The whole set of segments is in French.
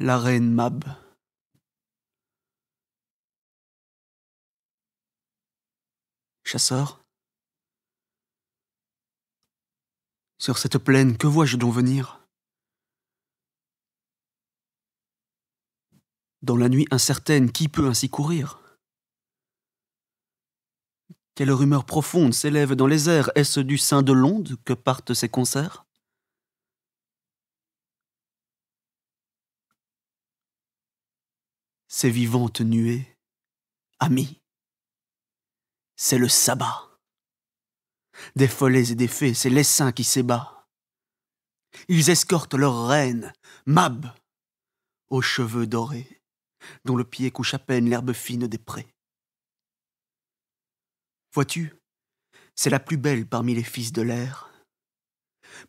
la reine Mab. Chasseur Sur cette plaine, que vois-je donc venir Dans la nuit incertaine, qui peut ainsi courir Quelle rumeur profonde s'élève dans les airs Est-ce du sein de l'onde que partent ces concerts ces vivantes nuées, amis, c'est le sabbat. Des follets et des fées, c'est l'essaim qui s'ébat. Ils escortent leur reine, Mab, aux cheveux dorés, dont le pied couche à peine l'herbe fine des prés. Vois-tu, c'est la plus belle parmi les fils de l'air.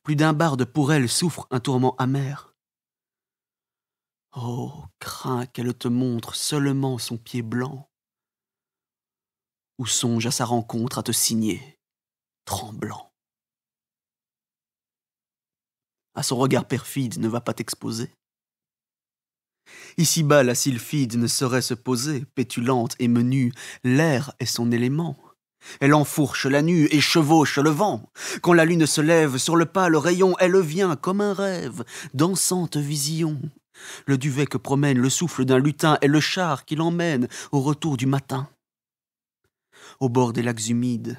Plus d'un barde pour elle souffre un tourment amer. Oh, crains qu'elle te montre seulement son pied blanc, ou songe à sa rencontre à te signer, tremblant. À son regard perfide ne va pas t'exposer. Ici-bas, la sylphide ne saurait se poser, pétulante et menue, l'air est son élément. Elle enfourche la nue et chevauche le vent. Quand la lune se lève sur le pâle rayon, elle vient comme un rêve, dansante vision, le duvet que promène le souffle d'un lutin et le char qui l'emmène au retour du matin. Au bord des lacs humides,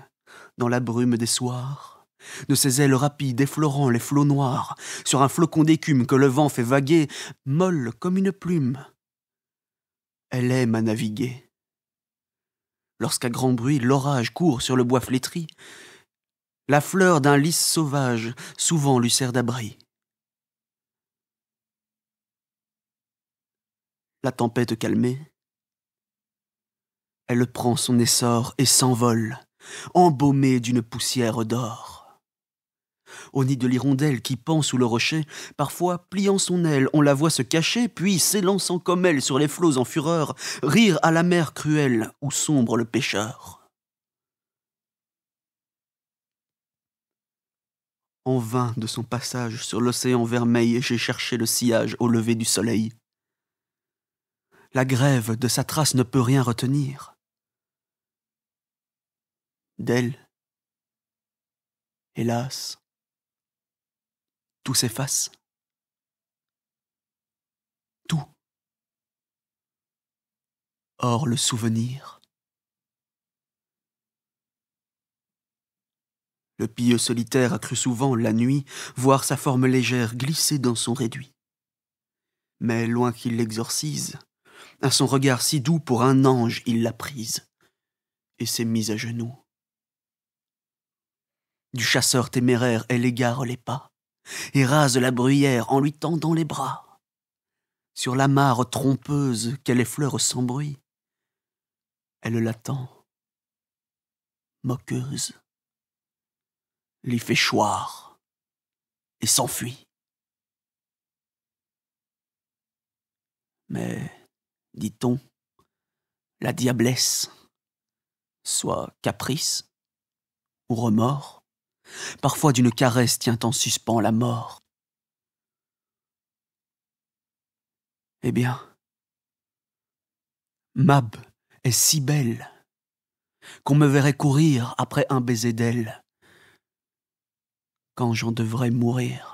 dans la brume des soirs, de ses ailes rapides effleurant les flots noirs, sur un flocon d'écume que le vent fait vaguer, molle comme une plume. Elle aime à naviguer. Lorsqu'à grand bruit l'orage court sur le bois flétri, la fleur d'un lys sauvage souvent lui sert d'abri. la tempête calmée. Elle prend son essor et s'envole, embaumée d'une poussière d'or. Au nid de l'hirondelle qui pend sous le rocher, parfois pliant son aile, on la voit se cacher, puis s'élançant comme elle sur les flots en fureur, rire à la mer cruelle où sombre le pêcheur. En vain de son passage sur l'océan vermeil, j'ai cherché le sillage au lever du soleil la grève de sa trace ne peut rien retenir. D'elle, hélas, tout s'efface. Tout. Or le souvenir. Le pieux solitaire a cru souvent, la nuit, voir sa forme légère glisser dans son réduit. Mais loin qu'il l'exorcise, à son regard si doux pour un ange, il l'a prise et s'est mise à genoux. Du chasseur téméraire, elle égare les pas et rase la bruyère en lui tendant les bras. Sur la mare trompeuse qu'elle effleure sans bruit, elle l'attend, moqueuse, l'y fait choir et s'enfuit. Mais dit-on, la diablesse, soit caprice ou remords, parfois d'une caresse tient en suspens la mort. Eh bien, Mab est si belle qu'on me verrait courir après un baiser d'elle quand j'en devrais mourir.